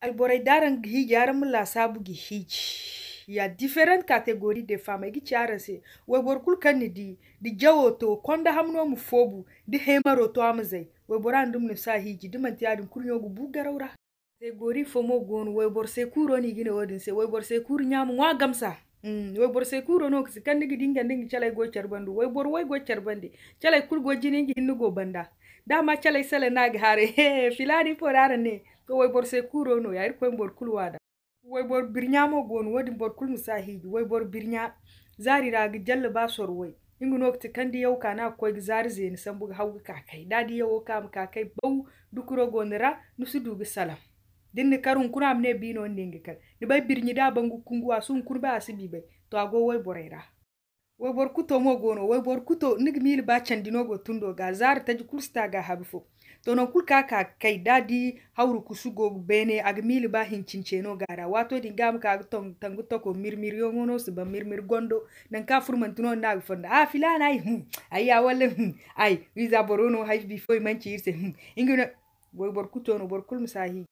Alborai daran higi yaran mula sabu gi higi. Ya different category de fama gi charan se. We bor kul kan ni di di jawo to konda hamno mu fobu di hemaro to amzai. We boran dum ne sa higi dum anti adum kul nyogu bu garawra. Se gori fomo gon we bor se kuro ni gine odin se we bor se kur nyam wa gamsa. Mm, we bor se kuro no kisi kan digi dinga ndingi chalai go charbandu. We bor we go charbandi. Chalai kul go jini ngi hindu go banda. Dama chalai sele nagi hare. Filani porara ne. to woybor se kuro no yair ko bor kul wada bor birnya mo gon wodi bor kul musahiji bor birnya zari ragi jalla ba sor wai ingu nokti kandi yau kana koy zari zeni sambu ka kai dadi yau kam kai bau dukuro gondra nusu dugu salam dinni karun kuna amne bino ndingi kal ni bay birnyi da bangu kungu asun kurba asibi bay to ago woy borera wo borkuto mo gono wo borkuto nig mil ba chandino go tundo ga zar taj kulsta ga habfo to non kulka ka kai dadi hauru kusugo bene ag mil ba hincincheno gara wato dingam ka ton tangu to ko mirmir yo ngono se ba mirmir gondo nan ka furman tuno na ga fonda ah filana ai hum ai ya wala hum ai visa borono hay before manchi irse hum ingino wo borkuto no borkul musahi